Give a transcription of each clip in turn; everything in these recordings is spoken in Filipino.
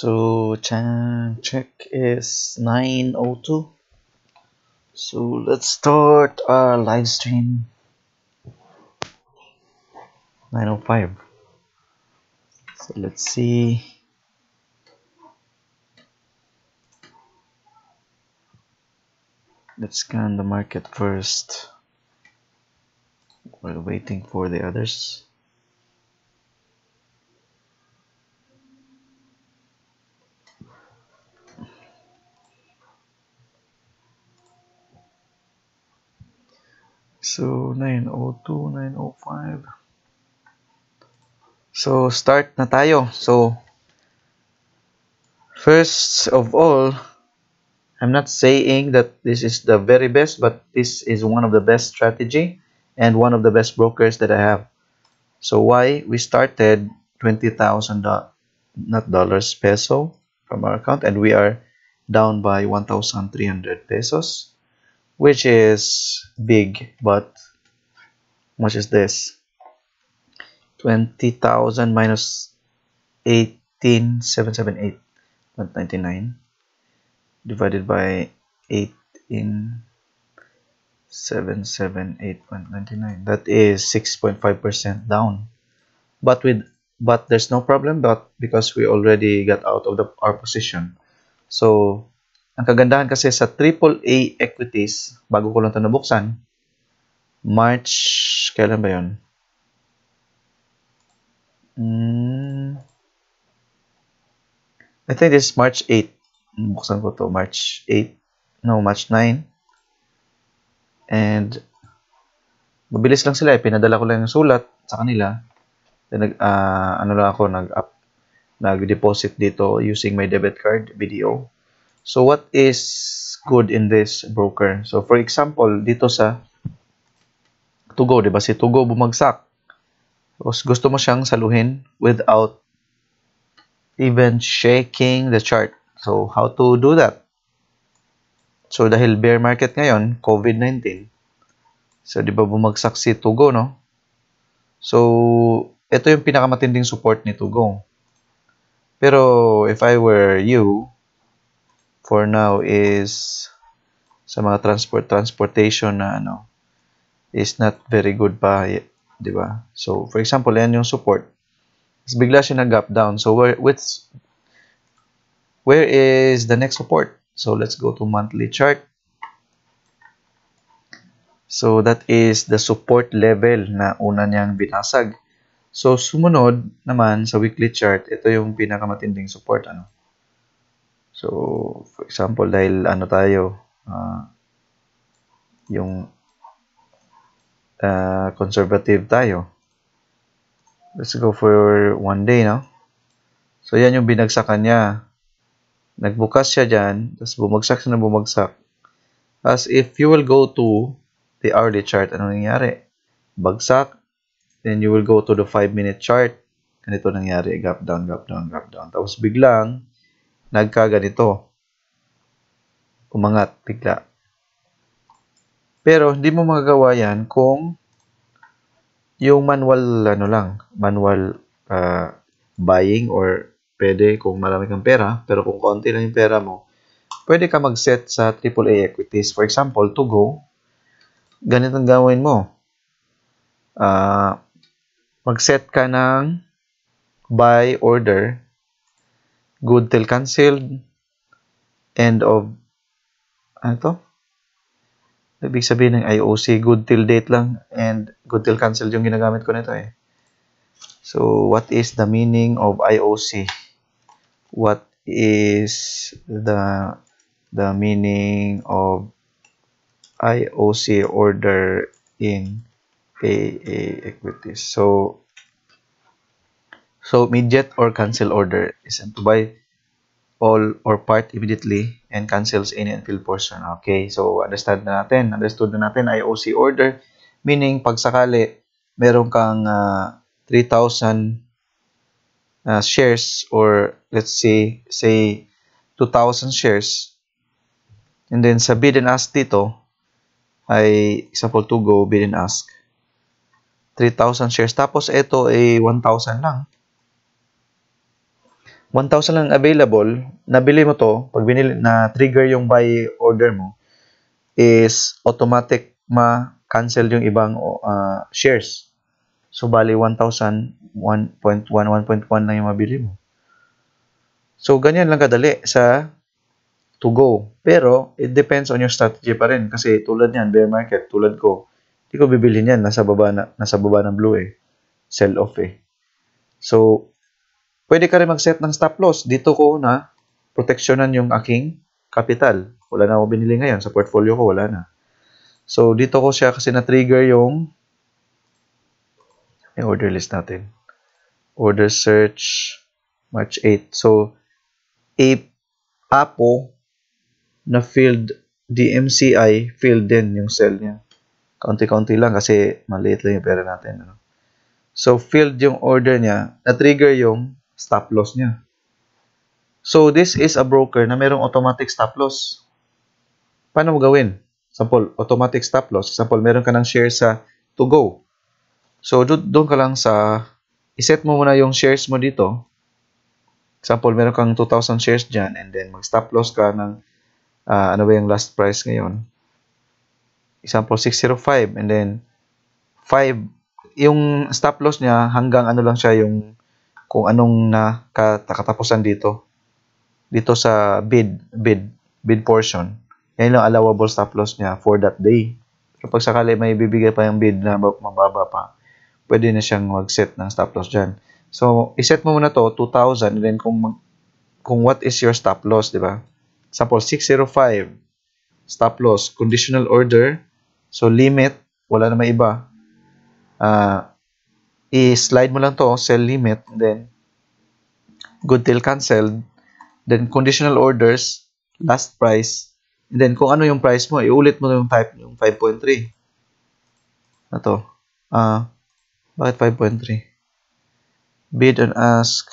so check is 9.02 so let's start our live stream 9.05 so let's see let's scan the market first while waiting for the others So 902, 905. So start na tayo. So first of all, I'm not saying that this is the very best, but this is one of the best strategy and one of the best brokers that I have. So why we started 20,000 not dollars peso from our account and we are down by 1,300 pesos which is big but much is this 20,000 minus 18,778 divided by 18,778.99 that is 6.5 percent down but with but there's no problem but because we already got out of the our position so Ang kagandahan kasi sa AAA equities, bago ko lang ito nabuksan, March, kailan ba yun? Mm, I think this is March 8. Buksan ko to March 8. No, March 9. And mabilis lang sila eh. Pinadala ko lang yung sulat sa kanila. Then, nag, uh, ano lang ako, nag-up, nag-deposit dito using my debit card, BDO. So what is good in this broker? So for example, dito sa Tugo, 'di ba? Si Tugo bumagsak. Tapos gusto mo siyang saluhin without even shaking the chart. So how to do that? So dahil bear market ngayon, COVID-19. So 'di ba bumagsak si Tugo, no? So ito yung pinakamatinding support ni Tugo. Pero if I were you, for now is sa mga transport transportation na ano is not very good pa, 'di ba? So, for example, yan yung support. Tapos bigla siya nag-gap down. So, where which where is the next support? So, let's go to monthly chart. So, that is the support level na una niyang binasag. So, sumunod naman sa weekly chart, ito yung pinakamatinding support. Ano? So, for example, dahil ano tayo, uh, yung uh, conservative tayo. Let's go for one day, no? So, yan yung binagsakan niya. Nagbukas siya dyan, tapos bumagsak siya na bumagsak. As if you will go to the hourly chart, ano nangyari? Bagsak, then you will go to the 5-minute chart. Ganito nangyari, gap down, gap down, gap down. Tapos biglang, nagkaganito. Umangat bigla. Pero hindi mo magagawa yan kung yung manual ano lang, manual uh, buying or pwede kung marami kang pera, pero kung konti lang yung pera mo, pwede ka mag-set sa AAA equities. For example, to go, ganito ang gawin mo. Uh, mag-set ka ng buy order good till cancelled, end of, ano to? Ibig sabihin ng IOC, good till date lang, and good till cancelled yung ginagamit ko nito eh. So, what is the meaning of IOC? What is the the meaning of IOC order in AA equities? So, So immediate or cancel order is to buy all or part immediately and cancels any unfilled portion. Okay, so understand na natin. Understood na natin IOC order. Meaning, pag sakali, meron kang uh, 3,000 uh, shares or let's say, say 2,000 shares. And then sa bid and ask dito, ay example to go, bid and ask. 3,000 shares. Tapos ito ay 1,000 lang. 1,000 lang available, nabili mo to, pag binili, na trigger yung buy order mo, is automatic ma-cancel yung ibang uh, shares. So, bali 1,000, 1.1, 1.1 na yung mabili mo. So, ganyan lang kadali sa to go. Pero, it depends on your strategy pa rin. Kasi tulad niyan, bear market, tulad ko, hindi ko bibili niyan, nasa baba, na, nasa baba ng blue eh. Sell off eh. So, Pwede ka rin mag-set ng stop loss. Dito ko na proteksyonan yung aking capital. Wala na ako binili ngayon. Sa portfolio ko, wala na. So, dito ko siya kasi na-trigger yung yung order list natin. Order search March 8. So, a apo na field DMCI field din yung cell niya. Kaunti-kaunti lang kasi maliit lang yung pera natin. Ano? So, field yung order niya, na-trigger yung stop loss niya. So, this is a broker na merong automatic stop loss. Paano mo gawin? Example, automatic stop loss. Example, meron ka ng share sa to go. So, doon ka lang sa, iset mo muna yung shares mo dito. Example, meron kang 2,000 shares dyan and then mag-stop loss ka ng, uh, ano ba yung last price ngayon? Example, 605 and then 5 yung stop loss niya hanggang ano lang siya yung kung anong na dito. Dito sa bid, bid, bid portion. Yan yung allowable stop loss niya for that day. Pero pag sakali may bibigay pa yung bid na mababa pa, pwede na siyang mag-set ng stop loss diyan So, iset mo muna to 2,000 and then kung mag, kung what is your stop loss, di ba? Example, 605 stop loss, conditional order, so limit, wala na may iba. Uh, i-slide mo lang to sell limit then good deal canceled then conditional orders last price and then kung ano yung price mo iulit mo yung 5 yung 5.3 na ah uh, bakit 5.3 bid and ask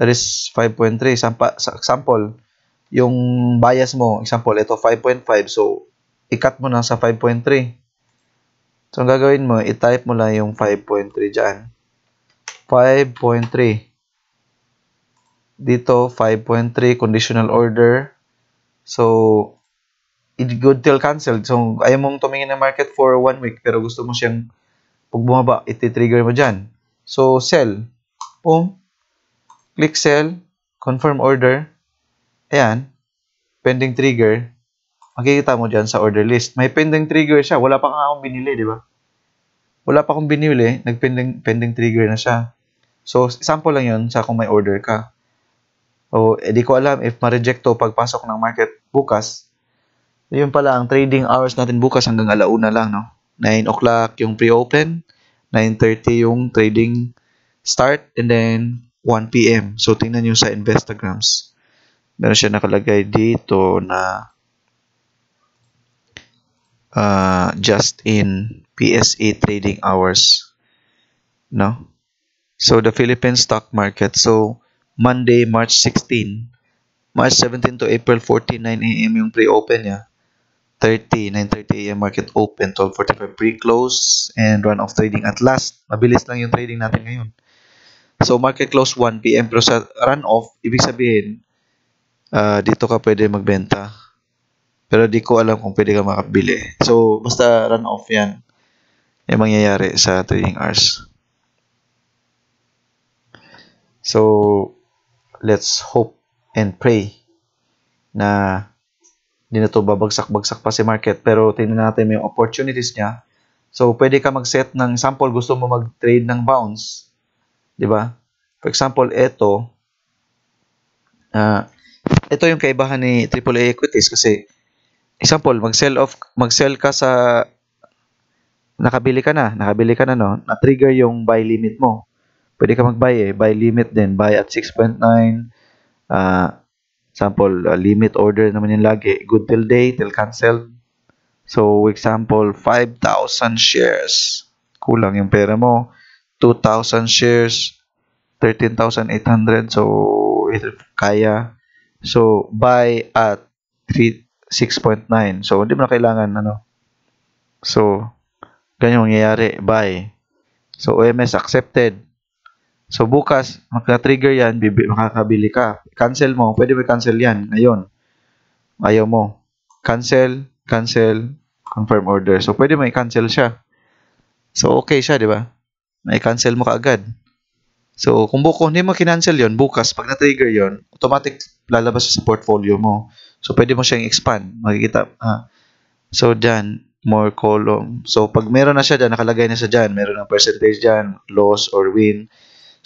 that is 5.3 Sampa, example yung bias mo example ito 5.5 so i-cut mo na sa 5.3 So, ang gagawin mo, i-type mo lang yung 5.3 dyan. 5.3. Dito, 5.3, conditional order. So, it good till canceled. So, ayaw mong tumingin ng market for one week, pero gusto mo siyang, pag bumaba, iti-trigger mo dyan. So, sell. Boom. Click sell. Confirm order. Ayan. Pending trigger. Makikita mo dyan sa order list. May pending trigger siya. Wala pa akong binili, di ba? Wala pa akong binili. Nag-pending pending trigger na siya. So, sample lang yon sa kung may order ka. O, edi eh, ko alam if ma-reject to pagpasok ng market bukas. Yun pala, ang trading hours natin bukas hanggang alauna lang, no? 9 o'clock yung pre-open, 9.30 yung trading start, and then 1 p.m. So, tingnan nyo sa Investagrams. Meron siya nakalagay dito na uh, just in PSE trading hours. No? So the Philippine stock market. So Monday, March 16, March 17 to April 14, 9 a.m. yung pre-open niya. 30, 9.30 a.m. market open, 12.45 pre-close, and run-off trading at last. Mabilis lang yung trading natin ngayon. So, market close 1 p.m. Pero sa run-off, ibig sabihin, uh, dito ka pwede magbenta pero di ko alam kung pwede ka makabili. So, basta run off yan. Yung mangyayari sa trading hours. So, let's hope and pray na hindi na to babagsak-bagsak pa si market. Pero tingnan natin yung opportunities niya. So, pwede ka mag-set ng sample. Gusto mo mag-trade ng bounce. di ba? For example, ito. Uh, ah, ito yung kaibahan ni AAA equities kasi example, mag-sell off, mag-sell ka sa nakabili ka na, nakabili ka na no, na-trigger yung buy limit mo. Pwede ka mag-buy eh, buy limit din, buy at 6.9. Uh, example, uh, limit order naman yung lagi, good till day, till cancel. So, example, 5,000 shares. Kulang yung pera mo. 2,000 shares, 13,800. So, kaya. So, buy at 3, 6.9. So, hindi mo na kailangan, ano. So, ganyan mangyayari. Bye. So, OMS accepted. So, bukas, magka-trigger yan, makakabili ka. Cancel mo. Pwede mo cancel yan ngayon. Ayaw mo. Cancel, cancel, confirm order. So, pwede mo i-cancel siya. So, okay siya, di ba? May-cancel mo kaagad. So, kung buko, hindi mo kinancel yon bukas, pag na-trigger yon automatic lalabas sa portfolio mo. So, pwede mo siyang expand. Makikita. Ah. So, dyan, more column. So, pag meron na siya dyan, nakalagay na siya dyan. Meron ng percentage dyan, loss or win.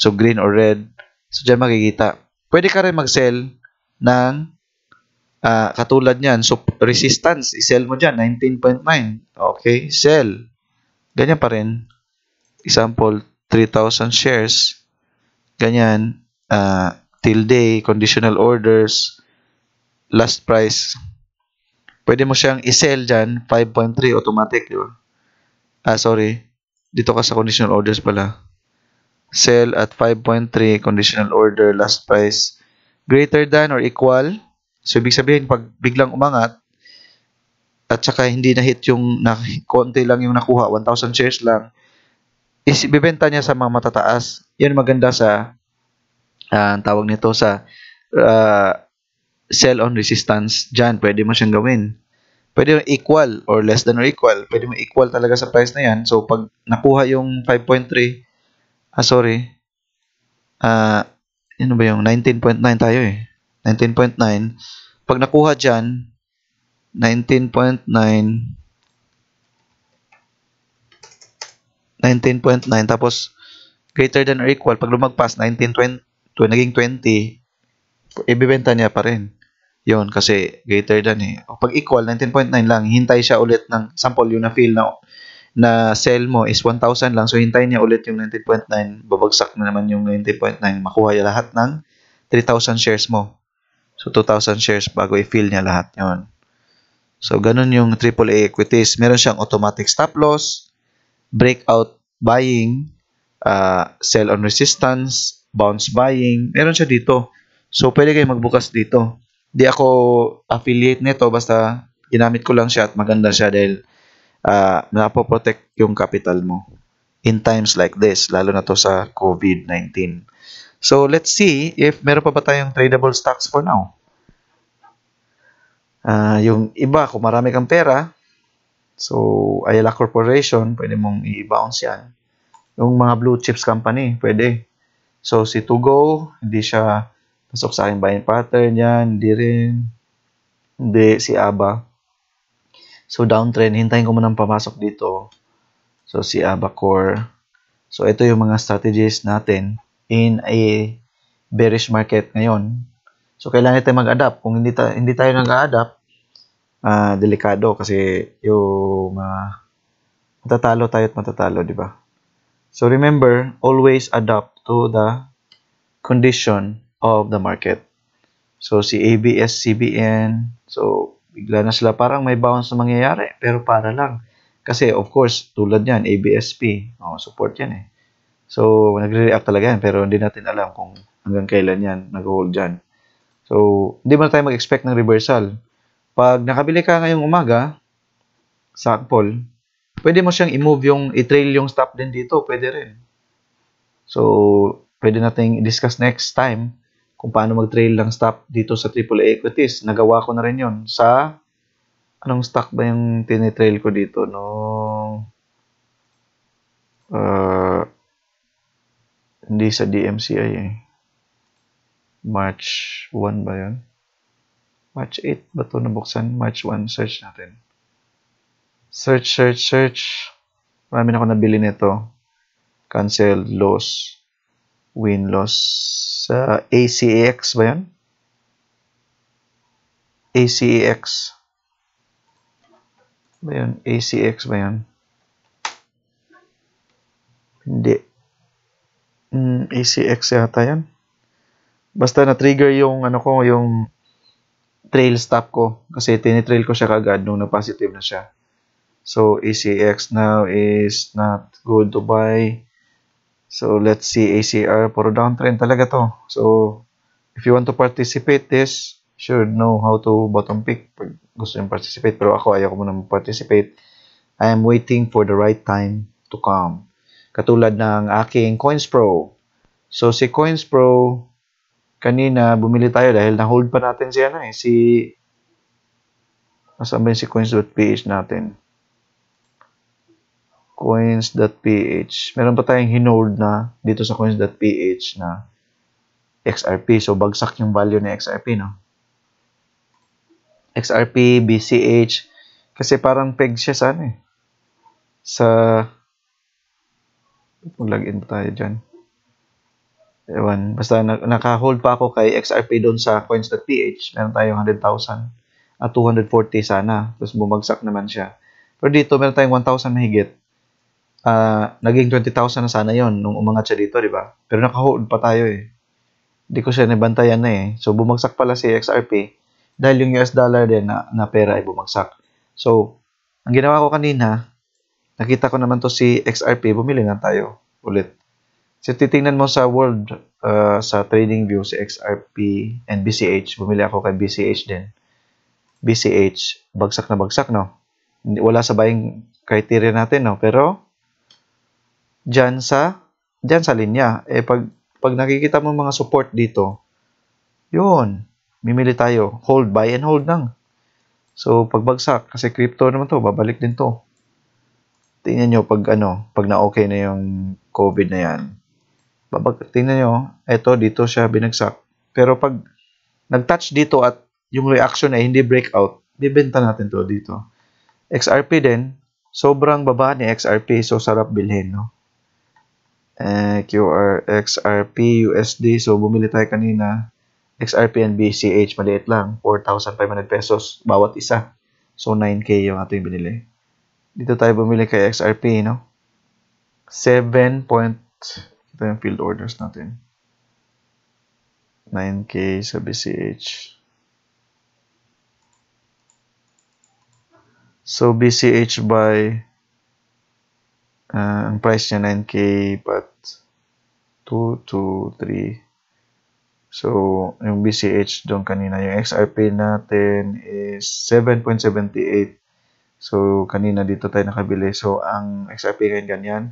So, green or red. So, dyan makikita. Pwede ka rin mag-sell ng ah, katulad niyan. So, resistance, i-sell mo dyan, 19.9. Okay, sell. Ganyan pa rin. Example, 3,000 shares. Ganyan. Ah, till day, conditional orders last price. Pwede mo siyang i-sell dyan, 5.3 automatic, di ba? Ah, sorry. Dito ka sa conditional orders pala. Sell at 5.3 conditional order last price greater than or equal. So, ibig sabihin, pag biglang umangat, at saka hindi na-hit yung na, konti lang yung nakuha, 1,000 shares lang, is bibenta niya sa mga matataas. Yan maganda sa uh, ang tawag nito sa uh, sell on resistance, dyan, pwede mo siyang gawin. Pwede mo equal or less than or equal. Pwede mo equal talaga sa price na yan. So, pag nakuha yung 5.3, ah, sorry, ah, ano ba yung 19.9 tayo eh. 19.9. Pag nakuha dyan, 19.9, 19.9, tapos greater than or equal, pag lumagpas, 19.20, naging 20, ibibenta niya pa rin. Yun, kasi greater than eh. O pag equal, 19.9 lang, hintay siya ulit ng sample yung na-fill na, na sell mo is 1,000 lang. So, hintay niya ulit yung 19.9. Babagsak na naman yung 19.9. Makuha niya lahat ng 3,000 shares mo. So, 2,000 shares bago i-fill niya lahat. Yun. So, ganun yung AAA equities. Meron siyang automatic stop loss, breakout buying, uh, sell on resistance, bounce buying. Meron siya dito. So, pwede kayo magbukas dito di ako affiliate nito basta ginamit ko lang siya at maganda siya dahil uh, napoprotect yung capital mo in times like this, lalo na to sa COVID-19. So, let's see if meron pa ba tayong tradable stocks for now. Uh, yung iba, kung marami kang pera, so, Ayala Corporation, pwede mong i-bounce yan. Yung mga blue chips company, pwede. So, si Tugo, hindi siya Pasok sa akin ba pattern yan? Hindi rin. Hindi, si Aba. So, downtrend. Hintayin ko muna pamasok dito. So, si Aba core. So, ito yung mga strategies natin in a bearish market ngayon. So, kailangan tayo mag-adapt. Kung hindi, ta- hindi tayo nag-adapt, uh, ah, delikado kasi yung uh, matatalo tayo at matatalo, di ba? So, remember, always adapt to the condition of the market. So, si ABS-CBN, so, bigla na sila parang may bounce na mangyayari, pero para lang. Kasi, of course, tulad yan, ABSP, oh, support yan eh. So, nagre-react talaga yan, pero hindi natin alam kung hanggang kailan yan, nag-hold dyan. So, hindi mo tayo mag-expect ng reversal. Pag nakabili ka ngayong umaga, sa Akpol, pwede mo siyang i-move yung, i-trail yung stop din dito, pwede rin. So, pwede nating discuss next time kung paano mag-trail ng stop dito sa AAA equities. Nagawa ko na rin yon sa anong stock ba yung tinitrail ko dito no uh, ah, hindi sa DMCI eh. March 1 ba yun? March 8 ba to nabuksan? March 1, search natin. Search, search, search. Marami na ako nabili nito. Cancel, loss win-loss sa uh, ACAX ba yan? ACAX ba yan? ACX ba yan? Hindi. Mm, ACX yata yan. Basta na-trigger yung ano ko, yung trail stop ko. Kasi tinitrail ko siya kagad nung na-positive na siya. So, ACX now is not good to buy. So let's see ACR, puro downtrend talaga to. So if you want to participate this, sure know how to bottom pick pag gusto yung participate. Pero ako ayaw ko muna mag-participate. I am waiting for the right time to come. Katulad ng aking Coins Pro. So si Coins Pro, kanina bumili tayo dahil na-hold pa natin si ano eh, si Nasaan ba yung sequence.ph natin? coins.ph. Meron pa tayong hinold na dito sa coins.ph na XRP. So, bagsak yung value ni XRP, no? XRP, BCH. Kasi parang peg siya sa ano eh. Sa... Mag-login tayo dyan. Ewan. Basta na, naka-hold pa ako kay XRP doon sa coins.ph. Meron tayong 100,000 at 240 sana. Tapos bumagsak naman siya. Pero dito, meron tayong 1,000 mahigit uh, naging 20,000 na sana yon nung umangat siya dito, di ba? Pero nakahold pa tayo eh. Hindi ko siya nabantayan na eh. So, bumagsak pala si XRP dahil yung US dollar din na, na pera ay bumagsak. So, ang ginawa ko kanina, nakita ko naman to si XRP, bumili na tayo ulit. So, titingnan mo sa world, uh, sa trading view, si XRP and BCH. Bumili ako kay BCH din. BCH, bagsak na bagsak, no? Wala sa buying criteria natin, no? Pero, dyan sa, dyan sa linya. Eh, pag, pag nakikita mo mga support dito, yun, mimili tayo. Hold, buy and hold lang. So, pagbagsak, kasi crypto naman to, babalik din to. Tingnan nyo pag ano, pag na-okay na yung COVID na yan. Babag, tingnan nyo, eto, dito siya binagsak. Pero pag nag-touch dito at yung reaction ay hindi breakout, bibenta natin to dito. XRP din, sobrang baba ni XRP, so sarap bilhin, no? eh, QR, XRP, USD. So, bumili tayo kanina. XRP and BCH, maliit lang. 4,500 pesos bawat isa. So, 9K yung ating binili. Dito tayo bumili kay XRP, no? 7. Ito yung field orders natin. 9K sa BCH. So, BCH by Uh, ang price niya 9k but 2 to 3 so yung BCH doon kanina yung XRP natin is 7.78 so kanina dito tayo nakabili so ang XRP ngayon ganyan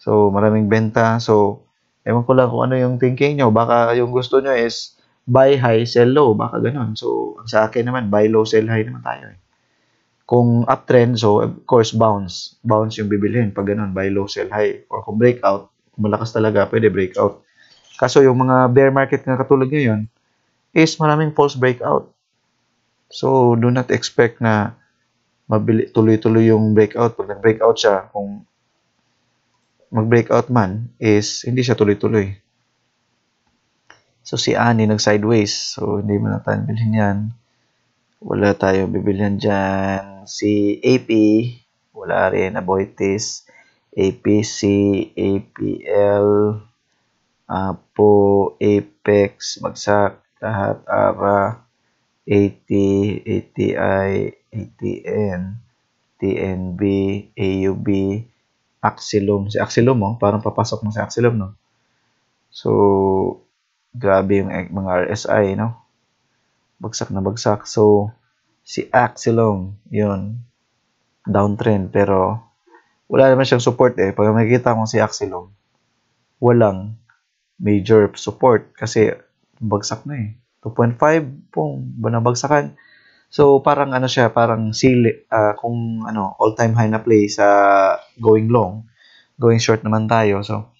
so maraming benta so ewan ko lang kung ano yung thinking nyo baka yung gusto nyo is buy high sell low baka ganun so ang sa akin naman buy low sell high naman tayo eh. Kung uptrend, so of course bounce. Bounce yung bibilhin pag ganun, buy low, sell high. Or kung breakout, kung malakas talaga, pwede breakout. Kaso yung mga bear market na katulad ngayon, is maraming false breakout. So, do not expect na mabili, tuloy-tuloy yung breakout. Pag nag-breakout siya, kung mag-breakout man, is hindi siya tuloy-tuloy. So, si Ani nag-sideways. So, hindi mo na tayo bilhin yan. Wala tayo bibilhin dyan si AP, wala rin, Aboitis, APC, APL, Apo, Apex, Bagsak, lahat, ARA, AT, ATI, ATN, TNB, AUB, Axilum. Si Axilum, oh, parang papasok mo si Axilum, no? So, grabe yung eh, mga RSI, no? Bagsak na bagsak. So, si Axelong, yun, downtrend, pero wala naman siyang support eh. Pag makikita mo si Axelong, walang major support kasi bagsak na eh. 2.5, pong, banabagsakan. So, parang ano siya, parang sili, uh, kung ano, all-time high na play sa going long. Going short naman tayo. So,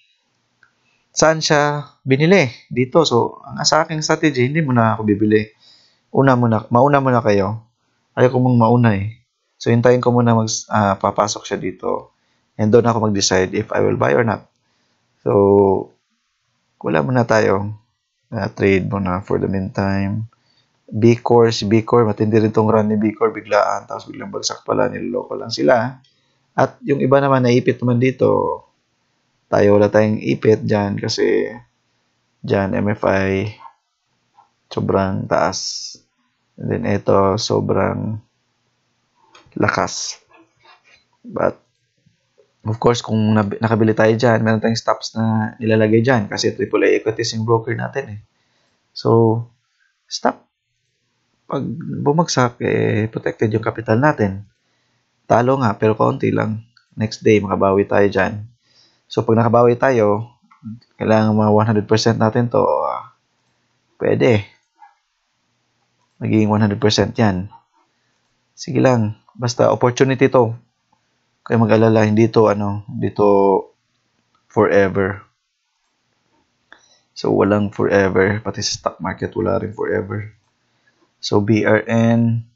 saan siya binili? Dito. So, ang sa aking strategy, hindi mo na ako bibili. Una muna, mauna muna kayo ayaw ko mong mauna eh. So, hintayin ko muna mag, uh, papasok siya dito. And doon ako mag-decide if I will buy or not. So, wala muna tayo. uh, trade muna for the meantime. B-Core, si B-Core, matindi rin tong run ni B-Core, biglaan, tapos biglang bagsak pala, niloloko lang sila. At yung iba naman, naipit naman dito. Tayo wala tayong ipit dyan kasi dyan, MFI, sobrang taas. And then ito, sobrang lakas. But, of course, kung nakabili tayo dyan, meron tayong stops na nilalagay dyan kasi AAA equities yung broker natin eh. So, stop. Pag bumagsak, eh, protected yung capital natin. Talo nga, pero konti lang. Next day, makabawi tayo dyan. So, pag nakabawi tayo, kailangan mga 100% natin to, uh, pwede eh magiging 100% yan. Sige lang, basta opportunity to. Kaya mag-alala, hindi to, ano, dito forever. So, walang forever. Pati sa stock market, wala rin forever. So, BRN.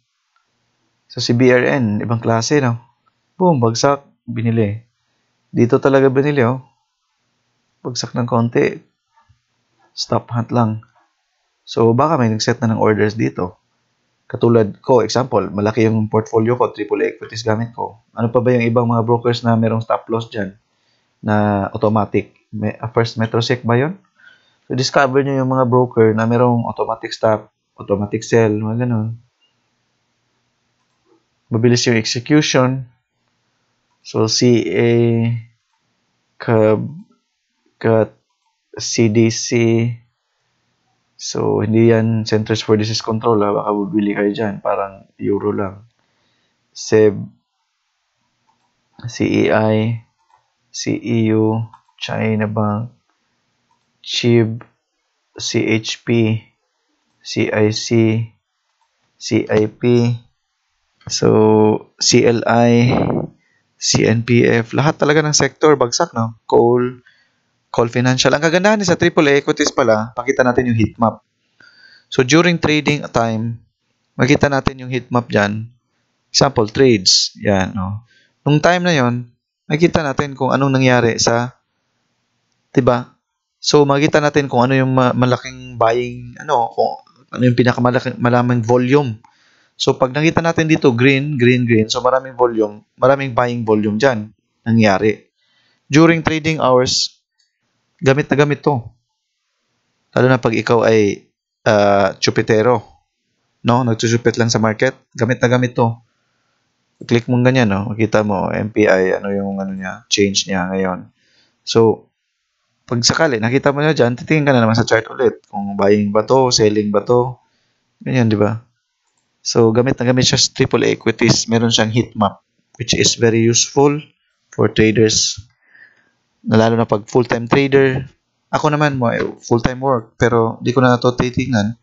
So, si BRN, ibang klase, no? Boom, bagsak, binili. Dito talaga binili, oh. Bagsak ng konti. Stop hunt lang. So, baka may nag-set na ng orders dito. Katulad ko, example, malaki yung portfolio ko, AAA equities gamit ko. Ano pa ba yung ibang mga brokers na merong stop loss dyan na automatic? May, ah, first MetroSec ba yun? So, discover nyo yung mga broker na merong automatic stop, automatic sell, mga ganun. Mabilis yung execution. So, CA, CAB, CAT, CDC, So, hindi yan Centers for Disease Control ha. Ah. Baka bubili kayo dyan. Parang euro lang. SEB, CEI, CEU, China Bank, CHIB, CHP, CIC, CIP, so CLI, CNPF, lahat talaga ng sector bagsak no. Coal, Call Financial. Ang kagandahan sa AAA equities pala, pakita natin yung heat map. So, during trading time, makita natin yung heat map dyan. Example, trades. Yan, no. Nung time na yon makita natin kung anong nangyari sa, diba? So, makita natin kung ano yung malaking buying, ano, kung ano yung pinakamalaking malamang volume. So, pag nakita natin dito, green, green, green, so maraming volume, maraming buying volume dyan, nangyari. During trading hours, Gamit na gamit to. Lalo na pag ikaw ay uh, ah, chupitero. No? Nagsusupit lang sa market. Gamit na gamit to. Click mo ganyan, no? Makita mo, MPI, ano yung ano niya, change niya ngayon. So, pag sakali, nakita mo na dyan, titingin ka na naman sa chart ulit. Kung buying ba to, selling ba to. Ganyan, di ba? So, gamit na gamit siya sa AAA equities. Meron siyang heat map, which is very useful for traders lalo na pag full-time trader. Ako naman mo, ay eh, full-time work, pero di ko na to titingnan.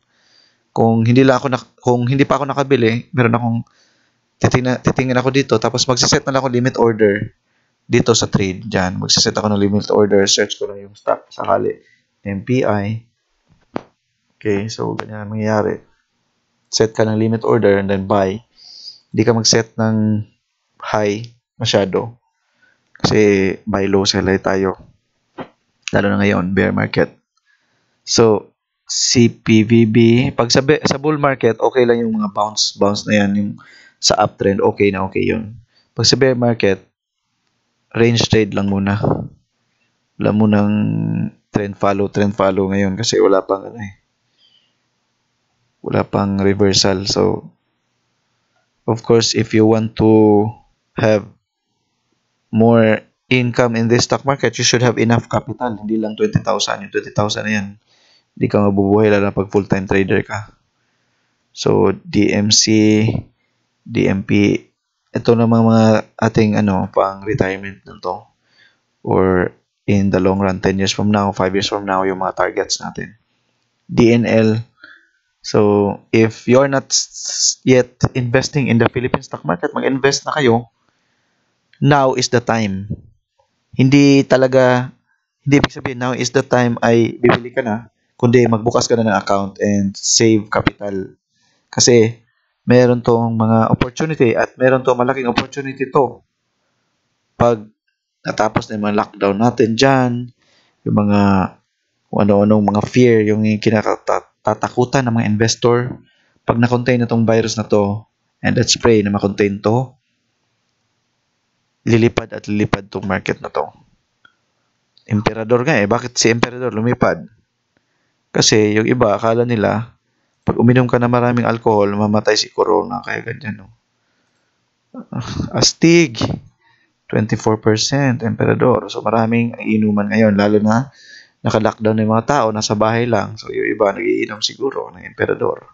Kung hindi lang ako na, kung hindi pa ako nakabili, meron akong titingnan, titingnan ako dito tapos magse-set na lang ako limit order dito sa trade diyan. Magse-set ako ng limit order, search ko na yung stock sakali MPI. Okay, so ganyan ang mangyayari. Set ka ng limit order and then buy. Hindi ka mag-set ng high masyado kasi buy low seller tayo. Lalo na ngayon, bear market. So, CPVB, pag sa, sa bull market, okay lang yung mga bounce, bounce na yan, yung sa uptrend, okay na okay yun. Pag sa bear market, range trade lang muna. Wala munang trend follow, trend follow ngayon kasi wala pang ano eh. Wala pang reversal. So, of course, if you want to have more income in this stock market, you should have enough capital. Hindi lang 20,000. Yung 20,000 na yan, hindi ka mabubuhay lalo pag full-time trader ka. So, DMC, DMP, ito namang mga ating ano, pang retirement na to. Or in the long run, 10 years from now, 5 years from now, yung mga targets natin. DNL, So, if you're not yet investing in the Philippine stock market, mag-invest na kayo now is the time. Hindi talaga, hindi ibig sabihin now is the time ay bibili ka na, kundi magbukas ka na ng account and save capital. Kasi meron tong mga opportunity at meron tong malaking opportunity to. Pag natapos na yung mga lockdown natin dyan, yung mga ano-anong mga fear, yung kinatatakutan ng mga investor, pag na-contain na tong virus na to, and let's pray na ma-contain to, lilipad at lilipad tong market na to. Emperador nga eh. Bakit si Emperador lumipad? Kasi yung iba, akala nila, pag uminom ka na maraming alcohol, mamatay si Corona. Kaya ganyan, no? Astig! 24% Emperador. So maraming inuman ngayon, lalo na naka-lockdown ng mga tao, nasa bahay lang. So yung iba, nagiinom siguro ng Emperador.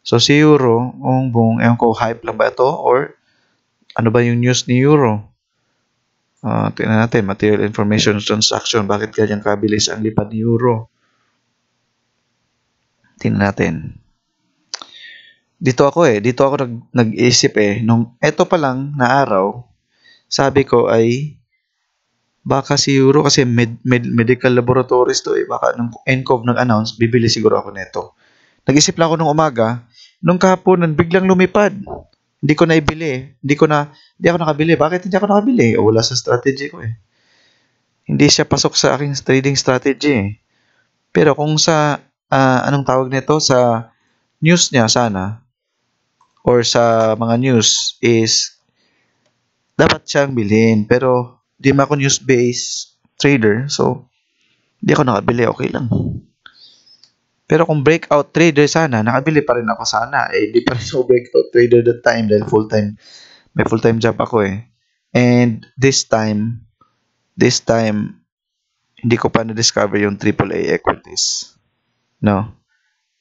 So si Euro, Ongbong, buong, ko, hype lang ba ito? Or ano ba yung news ni Euro? Uh, tingnan natin, material information transaction. Bakit ganyan kabilis ang lipad ni euro? Tingnan natin. Dito ako eh, dito ako nag, nag-isip eh. Nung eto pa lang na araw, sabi ko ay baka si Euro kasi med, med, medical laboratories to eh. Baka nung NCOV nag-announce, bibili siguro ako nito. Nag-isip lang ako nung umaga, nung kahapon, biglang lumipad. Hindi ko na ibili. Hindi ko na, hindi ako nakabili. Bakit hindi ako nakabili? O, wala sa strategy ko eh. Hindi siya pasok sa aking trading strategy eh. Pero kung sa, uh, anong tawag nito, sa news niya sana, or sa mga news is, dapat siyang bilhin. Pero, di ma ako news-based trader. So, hindi ako nakabili. Okay lang. Pero kung breakout trader sana, nakabili pa rin ako sana. Eh, hindi pa rin ako breakout trader that time dahil full-time, may full-time job ako eh. And this time, this time, hindi ko pa na-discover yung AAA equities. No?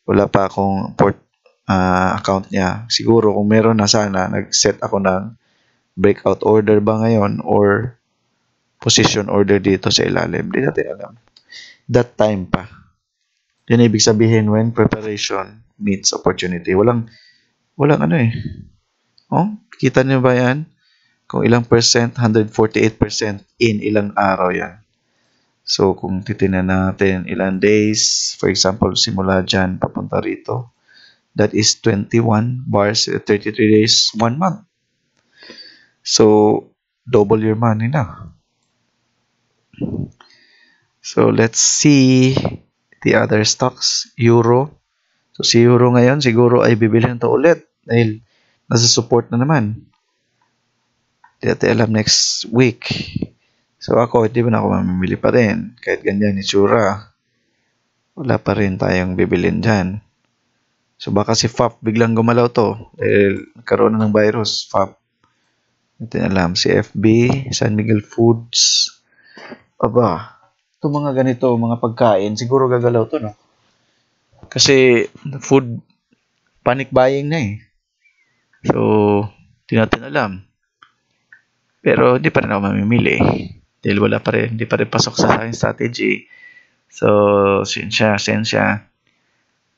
Wala pa akong port, uh, account niya. Siguro kung meron na sana, nag-set ako ng breakout order ba ngayon or position order dito sa ilalim. Hindi natin alam. That time pa yan ibig sabihin when preparation meets opportunity. Walang, walang ano eh. Oh, kita niyo ba yan? Kung ilang percent, 148% in ilang araw yan. So, kung titingnan natin ilang days, for example, simula dyan papunta rito, that is 21 bars, 33 days, 1 month. So, double your money na. So, let's see the other stocks, euro. So, si euro ngayon, siguro ay bibilhin to ulit dahil nasa support na naman. Hindi natin alam next week. So, ako, hindi ba na ako mamimili pa rin. Kahit ganyan, itsura. Wala pa rin tayong bibilhin dyan. So, baka si FAP biglang gumalaw to dahil nagkaroon na ng virus, FAP. Hindi natin alam. Si FB, San Miguel Foods. Aba, ito mga ganito, mga pagkain, siguro gagalaw to, no? Kasi food, panic buying na eh. So, hindi natin alam. Pero hindi pa rin ako mamimili. Eh. Dahil wala pa rin, hindi pa rin pasok sa aking strategy. So, sensya, sensya.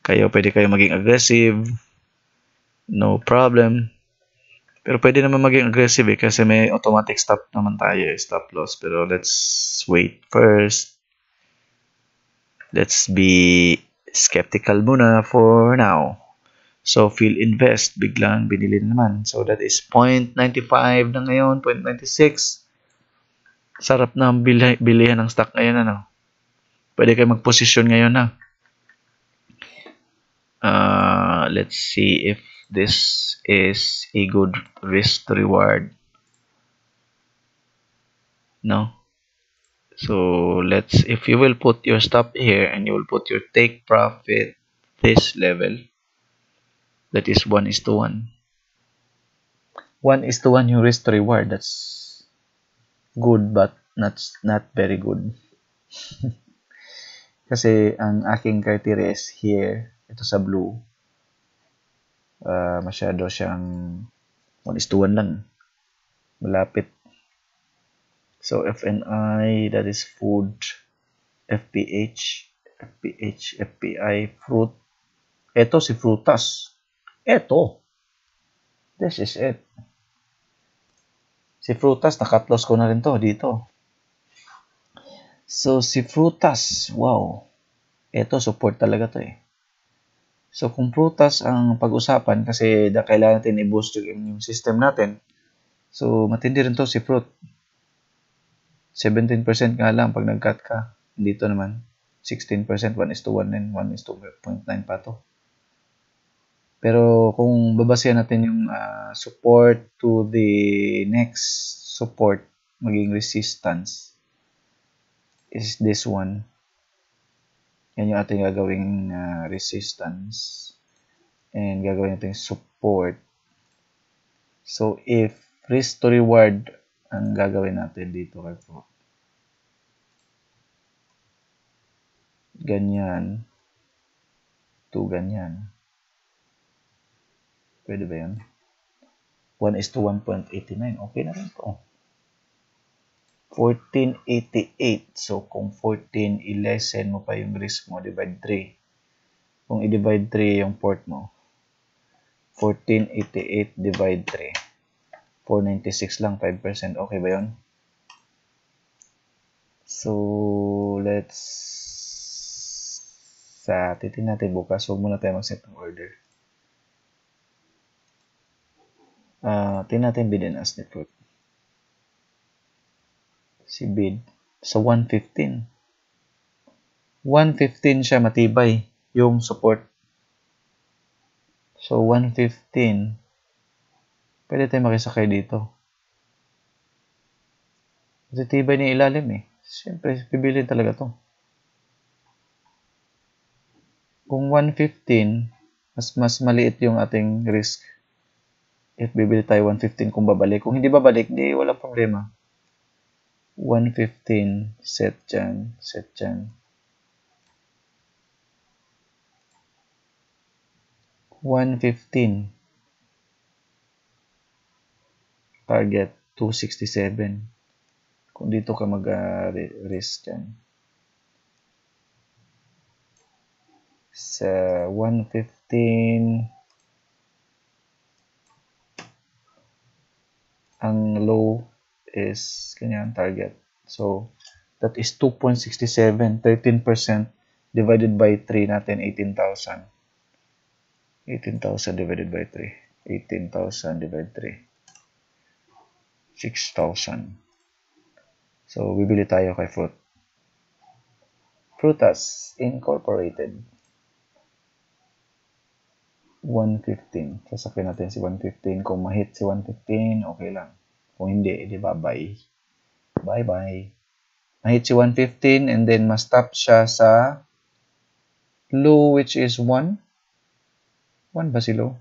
Kayo, pwede kayo maging aggressive. No problem. Pero pwede naman maging aggressive eh, kasi may automatic stop naman tayo, eh, stop loss. Pero let's wait first. Let's be skeptical muna for now. So, feel Invest, biglang binili na naman. So, that is 0.95 na ngayon, 0.96. Sarap na ang bilihan ng stock ngayon, ano? Pwede kayo magposisyon ngayon na. Uh, ah, let's see if this is a good risk to reward. No? so let's if you will put your stop here and you will put your take profit this level that is 1 is to 1 1 is to 1 you risk to reward that's good but not not very good kasi ang aking criteria is here ito sa blue uh, masyado siyang 1 is to 1 lang malapit so fni that is food fph fph fpi fruit ito si frutas ito this is it si frutas nakatlos ko na rin to dito so si frutas wow ito support talaga to eh So kung frutas ang pag-usapan kasi da, kailangan natin i-boost yung immune system natin. So matindi rin to si fruit. 17% nga lang pag nag-cut ka. Dito naman, 16%, 1 is to 1 and 1 is to 0.9 pa to. Pero kung babasihan natin yung uh, support to the next support, maging resistance, is this one. Yan yung ating gagawing uh, resistance. And gagawin natin support. So if risk to reward ang gagawin natin dito kay Pro. Ganyan. To ganyan. Pwede ba yan? 1 is to 1.89. Okay na rin to. 1488. So, kung 14, i-lessen mo pa yung risk mo, divide 3. Kung i-divide 3 yung port mo, 1488 divide 3. 496 lang, 5%. Okay ba yon? So, let's sa titin natin bukas. Huwag muna tayo mag-set ng order. Uh, ah, titin natin bid and ask network. Si bid sa 115. 115 siya matibay yung support. So, 115 Pwede tayo makisakay dito. Matitibay na ilalim eh. Siyempre, pipiliin talaga to. Kung 115, mas, mas maliit yung ating risk. If bibili tayo 115 kung babalik. Kung hindi babalik, di walang problema. 115, set dyan, set dyan. One fifteen target 267 kung dito ka mag-risk ah, uh, dyan. sa 115 ang low is kanya target so that is 2.67 13% divided by 3 natin 18,000 18,000 divided by 3 18,000 divided by 3 6,000. So, bibili tayo kay Fruit. Frutas Incorporated. 115. Sasakin natin si 115. Kung mahit si 115, okay lang. Kung hindi, di ba, bye. Bye-bye. Mahit si 115 and then ma-stop siya sa low which is 1. 1 ba si low?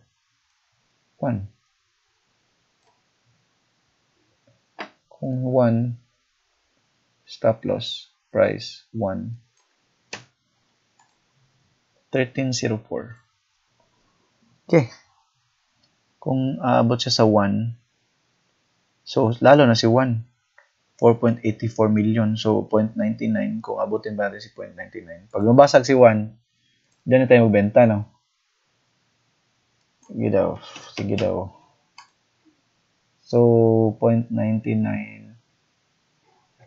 1. kung 1 stop loss price 1 1304 okay kung aabot siya sa 1 so lalo na si 1 4.84 million so 0.99 kung abutin ba natin si 0.99 pag lumabasag si 1 diyan na tayo magbenta no sige daw sige daw So, 0.99,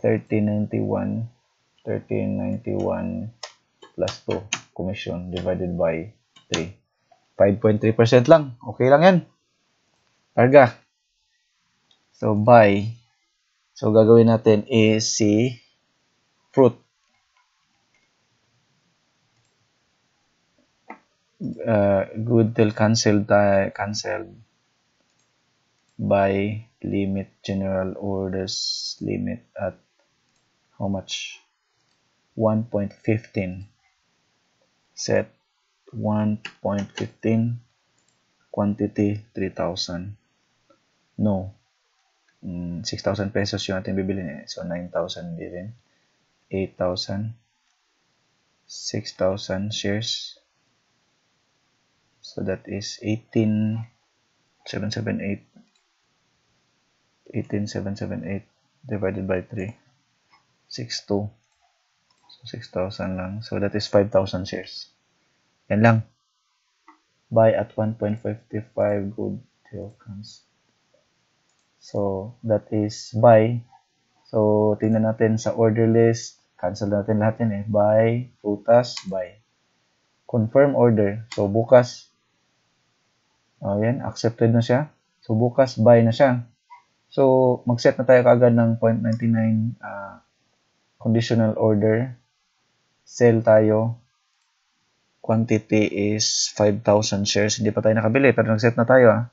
1391, 1391 plus 2 commission divided by 3. 5.3% lang. Okay lang yan. Karga. So, buy. So, gagawin natin is si fruit. Uh, good till cancelled, uh, cancelled. by limit general orders limit at how much 1.15 set 1.15 quantity 3,000 no mm, 6,000 pesos yung ating bibilin eh. so 9,000 din 8,000 6,000 shares so that is 18 778 18778 divided by 3 62 so 6000 lang so that is 5000 shares yan lang buy at 1.55 good deal so that is buy so tingnan natin sa order list cancel natin lahat yan eh buy putas, buy confirm order so bukas oh yan accepted na siya so bukas buy na siya So, mag-set na tayo kagad ng 0.99 uh, ah, conditional order. Sell tayo. Quantity is 5,000 shares. Hindi pa tayo nakabili, pero nag-set na tayo. Ah.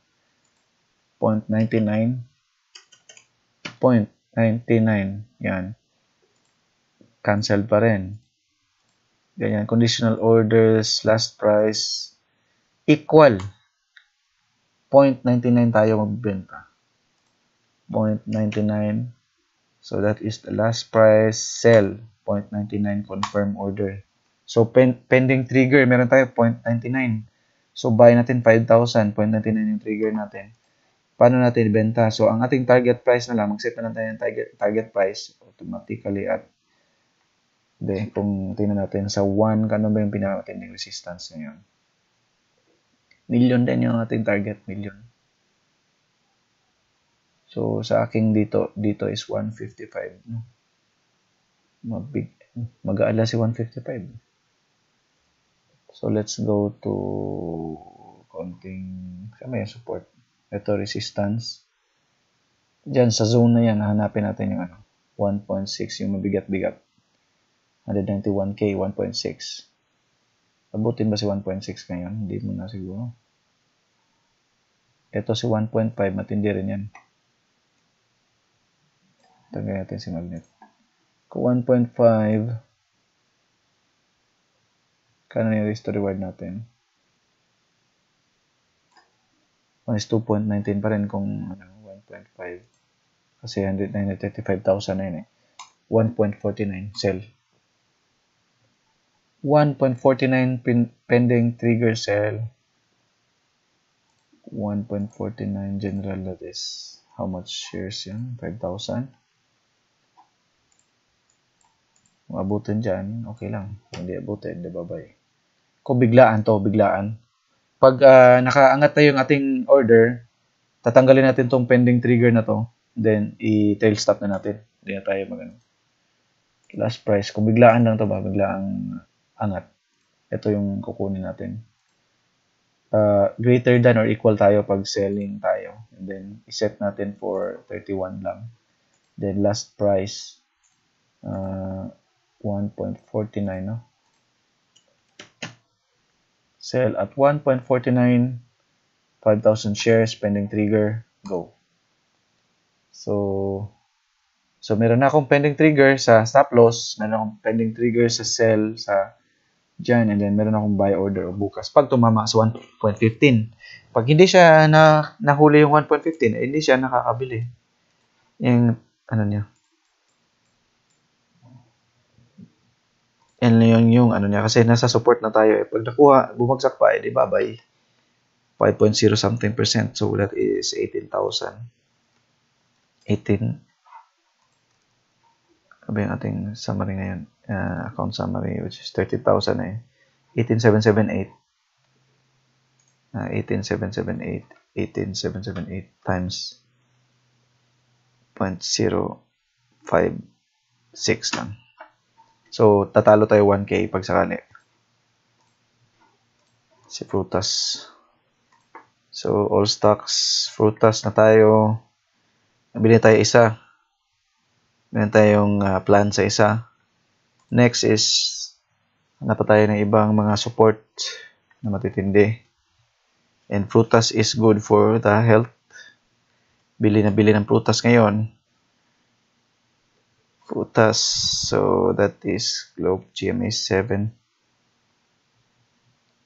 0.99. 0.99. Yan. Cancel pa rin. Ganyan. Conditional orders, last price, equal. 0.99 tayo magbenta. 0.99 so that is the last price sell 0.99 confirm order so pen pending trigger meron tayo 0.99 so buy natin 5,000 0.99 yung trigger natin paano natin ibenta so ang ating target price na lang magset set na lang tayo ng target, target price automatically at then kung tingnan natin sa 1 kano ba yung pinakamatinding resistance na yun million din yung ating target million So, sa aking dito, dito is 155. No? Mabig, mag-aala si 155. So, let's go to konting, sa may support. Ito, resistance. Diyan, sa zone na yan, hanapin natin yung ano, 1.6, yung mabigat-bigat. 191K, 1.6. Abutin ba si 1.6 ngayon? Hindi mo na siguro. Ito si 1.5, matindi rin yan. Tagay natin si magnet. Kung 1.5, kano yung risk to reward natin? 1 is 2.19 pa rin kung ano, 1.5. Kasi 135,000 na yun eh. 1.49 sell. 1.49 pending trigger sell. 1.49 general that is how much shares yan? 5,000. Kung abutin dyan, okay lang. Kung hindi abutin, dababay. Kung biglaan to, biglaan. Pag uh, nakaangat tayo yung ating order, tatanggalin natin tong pending trigger na to. Then, i-tail stop na natin. Hindi na tayo magano. Last price. Kung biglaan lang to ba, biglaang angat. Ito yung kukunin natin. Uh, greater than or equal tayo pag selling tayo. And then, iset natin for 31 lang. Then, last price. Uh, 1.49 no? sell at 1.49 5,000 shares pending trigger go so so meron na akong pending trigger sa stop loss meron akong pending trigger sa sell sa dyan and then meron akong buy order o bukas pag tumama sa 1.15 pag hindi siya na nahuli yung 1.15 eh, hindi siya nakakabili yung ano niya Yan yung, yung ano niya. Kasi nasa support na tayo. Eh. Pag nakuha, bumagsak pa, eh, di ba, by 5.0 something percent. So, that is 18,000. 18. Ano yung ating summary ngayon? Uh, account summary, which is 30,000 eh. 18,778. Uh, 18,778. 18,778 times 0.056 lang. So, tatalo tayo 1K pag sakali. Si Frutas. So, all stocks. Frutas na tayo. Bili tayo isa. Meron tayong uh, plan sa isa. Next is, hanap tayo ng ibang mga support na matitindi. And frutas is good for the health. Bili na bili ng Frutas ngayon. Putas. So that is globe GMA7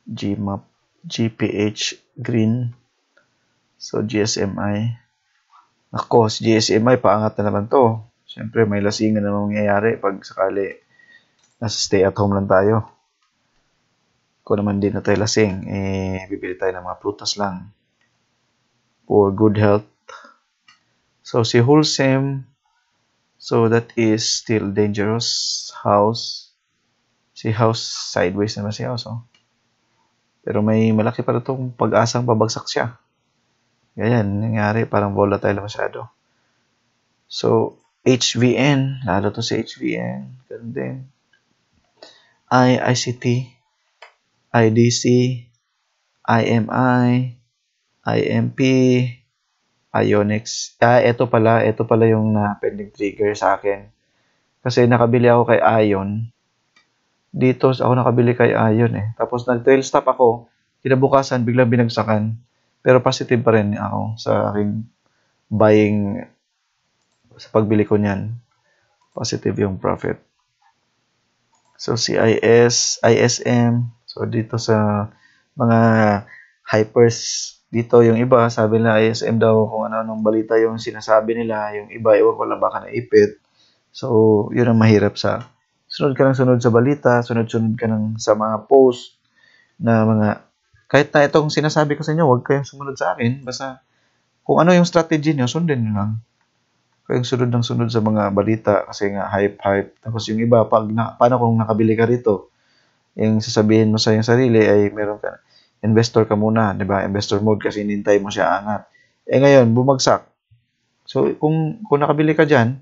GMAP GPH green. So GSMI. Ako, si GSMI paangat na naman to. Siyempre may lasingan na mangyayari pag sakali nasa stay at home lang tayo. Kung naman din na tayo lasing, eh, bibili tayo ng mga prutas lang. For good health. So si wholesome So that is still dangerous house. Si house sideways naman si house. Oh. Pero may malaki pala itong pag-asang babagsak siya. Ganyan, nangyari parang volatile masyado. So, HVN, lalo to si HVN, ganun din. IICT, IDC, IMI, IMP, Ionix. Ah, ito pala, ito pala yung na pending trigger sa akin. Kasi nakabili ako kay Ion. Dito ako nakabili kay Ion eh. Tapos nag-trail stop ako. Kinabukasan, biglang binagsakan. Pero positive pa rin ako sa aking buying sa pagbili ko niyan. Positive yung profit. So CIS, ISM, so dito sa mga hypers dito yung iba, sabi nila ISM daw kung ano-anong balita yung sinasabi nila. Yung iba, iwan ko lang baka naipit. So, yun ang mahirap sa... Sunod ka ng sunod sa balita, sunod-sunod ka ng sa mga post na mga... Kahit na itong sinasabi ko sa inyo, huwag kayong sumunod sa akin. Basta kung ano yung strategy nyo, sundin nyo lang. Kayong sunod ng sunod sa mga balita kasi nga hype-hype. Tapos yung iba, pag na, paano kung nakabili ka rito? Yung sasabihin mo sa iyong sarili ay meron ka na investor ka muna, 'di ba? Investor mode kasi inintay mo siya angat. Eh ngayon, bumagsak. So kung kung nakabili ka diyan,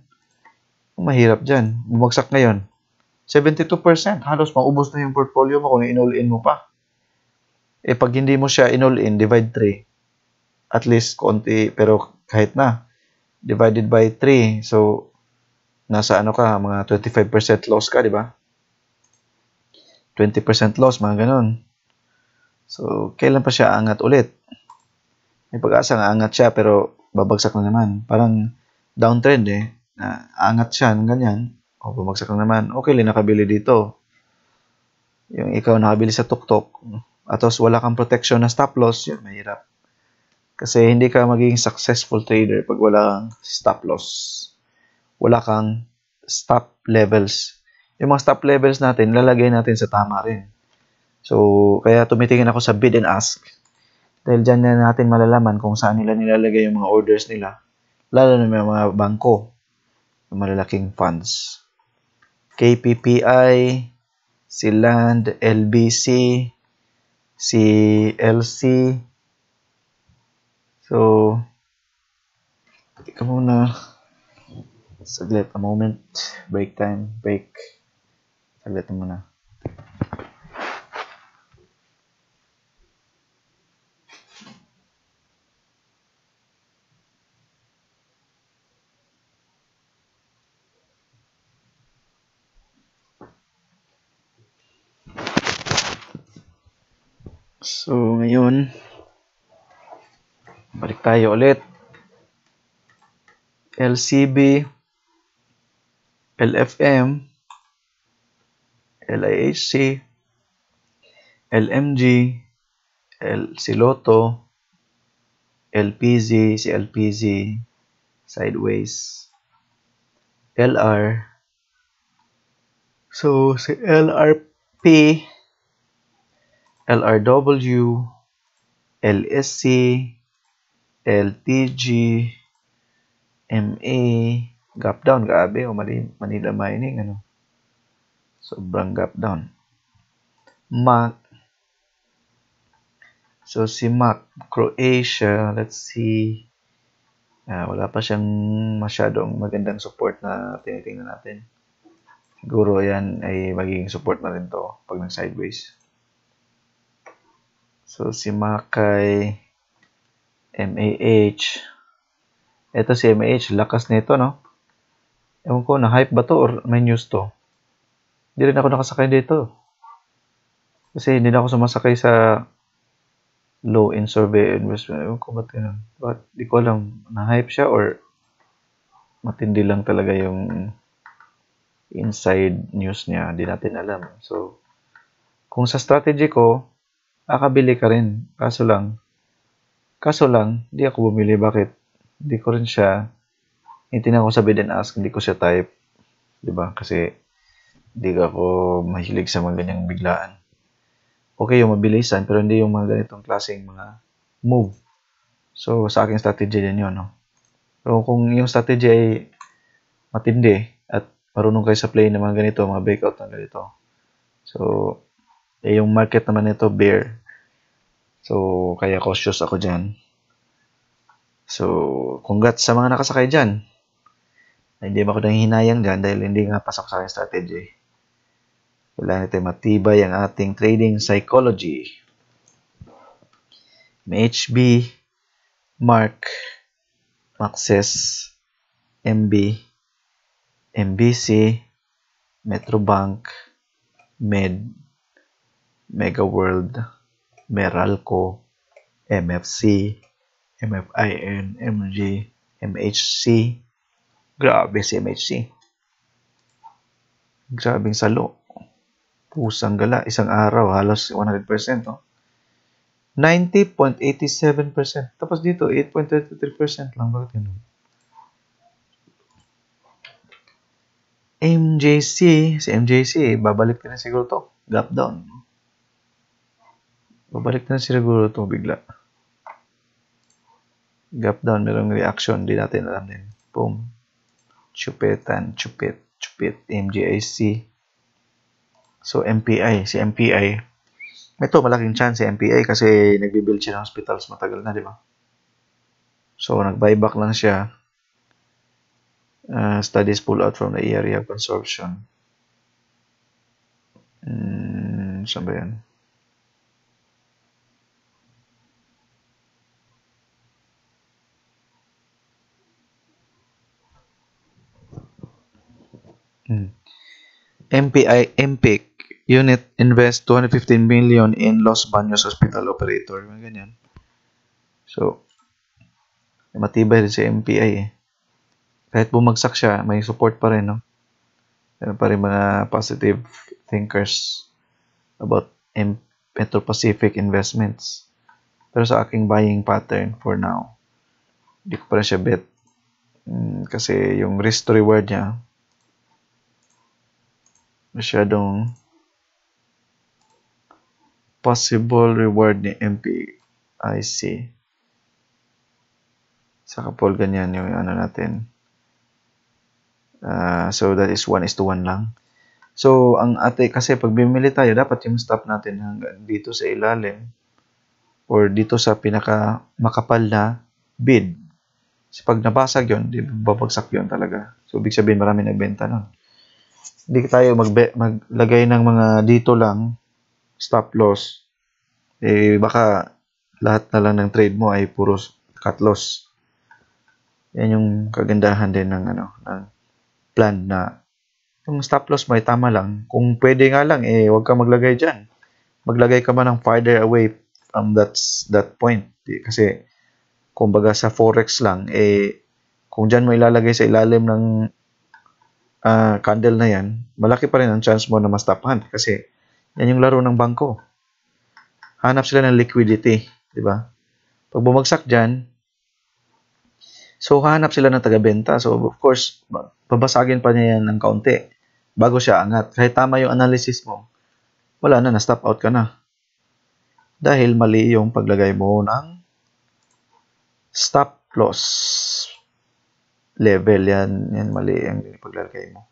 mahirap diyan. Bumagsak ngayon. 72%, halos maubos na yung portfolio mo kung in-all in mo pa. Eh pag hindi mo siya in-all in, divide 3. At least konti, pero kahit na. Divided by 3, so nasa ano ka, mga 25% loss ka, di ba? 20% loss, mga ganun. So, kailan pa siya angat ulit? May pag-asa nga angat siya pero babagsak na naman. Parang downtrend eh. Na angat siya ng ganyan. O bumagsak na naman. Okay lang nakabili dito. Yung ikaw nakabili sa tuktok. Atos wala kang protection na stop loss. Yun, mahirap. Kasi hindi ka magiging successful trader pag wala kang stop loss. Wala kang stop levels. Yung mga stop levels natin, lalagay natin sa tama rin So, kaya tumitingin ako sa bid and ask. Dahil dyan na natin malalaman kung saan nila nilalagay yung mga orders nila. Lalo na yung mga bangko. Yung malalaking funds. KPPI, si Land, LBC, si LC. So, teka muna. Saglit, a moment. Break time, break. Saglit muna. So, ngayon, balik tayo ulit. LCB, LFM, LIHC, LMG, LCLOTO, LPZ, CLPZ, sideways, LR. So, si LRP, LRW, LSC, LTG, MA, gap down kaabe o oh, Manila Mining ano. Sobrang gap down. MAC. So si MAC Croatia, let's see. Uh, wala pa siyang masyadong magandang support na tinitingnan natin. Siguro yan ay magiging support na rin to pag nag sideways. So, si Makai, MAH. Ito si MAH, lakas nito, no? Ewan ko, na-hype ba to or may news to? Hindi rin ako nakasakay dito. Kasi hindi na ako sumasakay sa low in survey investment. Ewan ko ba't yun? But, di ko alam, na-hype siya or matindi lang talaga yung inside news niya. Hindi natin alam. So, kung sa strategy ko, Nakabili ka rin. Kaso lang, kaso lang, hindi ako bumili. Bakit? Hindi ko rin siya, hindi na ako sa bid ask, hindi ko siya type. ba diba? Kasi, hindi ako mahilig sa mga ganyang biglaan. Okay yung mabilisan, pero hindi yung mga ganitong klaseng mga move. So, sa akin strategy din yun, no? Pero kung yung strategy ay matindi at marunong kayo sa play ng mga ganito, mga breakout ng ganito. So, eh, yung market naman nito, bear. So, kaya cautious ako dyan. So, congrats sa mga nakasakay dyan. Hindi ba ako nanghihinayang dyan dahil hindi nga pasok sa aking strategy. Kailangan natin matibay ang ating trading psychology. MHB, Mark, Maxis, MB, MBC, Metrobank, Med, Megaworld, Meralco, MFC, MFIN, MG, MHC. Grabe si MHC. Grabing salo. Pusang gala. Isang araw, halos 100%. Oh. 90.87%. Tapos dito, 8.33% lang. Bakit ganun? MJC, si MJC, babalik din siguro to. Gap down. Babalik na siguro ito bigla. Gap down, merong reaction. Hindi natin alam din. Boom. Chupetan, chupit, chupit, MGIC. So, MPI. Si MPI. Ito, malaking chance si MPI kasi nagbibuild siya ng hospitals matagal na, di ba? So, nag-buyback lang siya. Uh, studies pull out from the area e consortium. Mm, saan ba yan? Mm. MPI MPIC unit invest 215 million in Los Baños Hospital Operator. Mga ganyan. So, matibay din si MPI eh. Kahit bumagsak siya, may support pa rin, no? Meron pa rin mga positive thinkers about M Metro Pacific investments. Pero sa aking buying pattern for now, hindi ko pa rin siya bet. Mm, kasi yung risk to reward niya, masyadong possible reward ni MP. I see. Sa kapol, ganyan yung ano natin. Uh, so, that is 1 is to 1 lang. So, ang ate, kasi pag bimili tayo, dapat yung stop natin hanggang dito sa ilalim or dito sa pinaka makapal na bid. Kasi pag nabasag yun, di babagsak yun talaga. So, ibig sabihin marami nagbenta nun. No? hindi tayo mag maglagay ng mga dito lang stop loss eh baka lahat na lang ng trade mo ay puro cut loss yan yung kagandahan din ng ano ng plan na yung stop loss may tama lang kung pwede nga lang eh wag kang maglagay diyan maglagay ka man ng farther away from that that point kasi kumbaga sa forex lang eh kung diyan mo ilalagay sa ilalim ng uh, candle na yan, malaki pa rin ang chance mo na mas top hand kasi yan yung laro ng bangko. Hanap sila ng liquidity, di ba? Pag bumagsak dyan, so hanap sila ng taga-benta. So of course, babasagin pa niya yan ng kaunti bago siya angat. Kahit tama yung analysis mo, wala na, na-stop out ka na. Dahil mali yung paglagay mo ng stop loss level yan yan mali ang paglalagay mo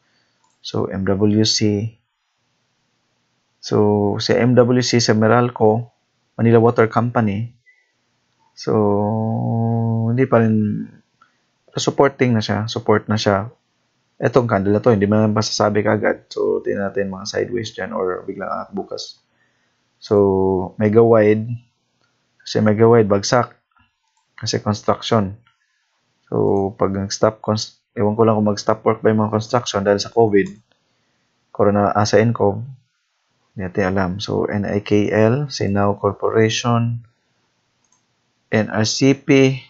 so MWC so sa MWC sa Meralco Manila Water Company so hindi pa rin supporting na siya support na siya etong candle na to hindi man masasabi kagad so tingnan natin mga sideways dyan or biglang angat bukas so mega wide kasi mega wide bagsak kasi construction So, pag nag-stop, ewan ko lang kung mag-stop work ba yung mga construction dahil sa COVID, corona ah, sa NCOV, hindi natin alam. So, NIKL, Sinaw Corporation, NRCP,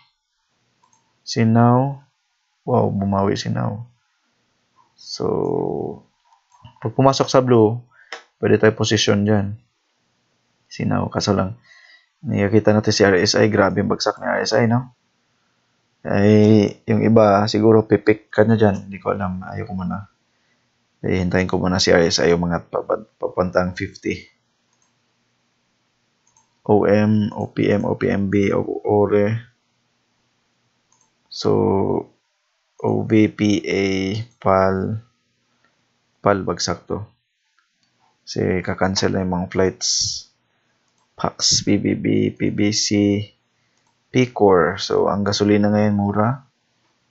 Sinaw, wow, bumawi Sinaw. So, pag pumasok sa blue, pwede tayo position dyan. Sinaw, kaso lang, nakikita natin si RSI, grabe yung bagsak ni RSI, no? Ay, yung iba, siguro pipik ka na dyan. Hindi ko alam. Ayoko muna. Eh, hintayin ko muna si RSI yung mga papuntang 50. OM, OPM, OPMB, ORE. So, OVPA, PAL, PAL bagsak to. Kasi kakancel na yung mga flights. PAX, PBB, PBC, PCOR. So, ang gasolina ngayon mura.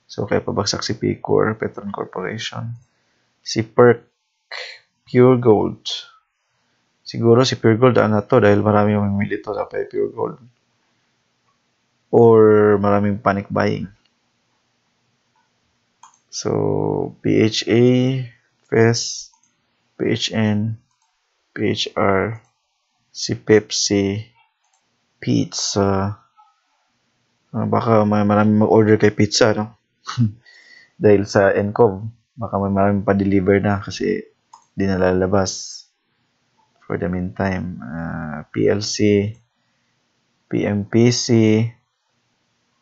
So, kaya pabagsak si PCOR, Petron Corporation. Si PERC, Pure Gold. Siguro si Pure Gold ano to dahil marami yung mamimili to sa Pure Gold. Or maraming panic buying. So, PHA, FES, PHN, PHR, si Pepsi, Pizza, Uh, baka may marami mag-order kay pizza, no? Hmm. Dahil sa NCOV, baka may marami pa-deliver na kasi di na lalabas. For the meantime, uh, ah, PLC, PMPC,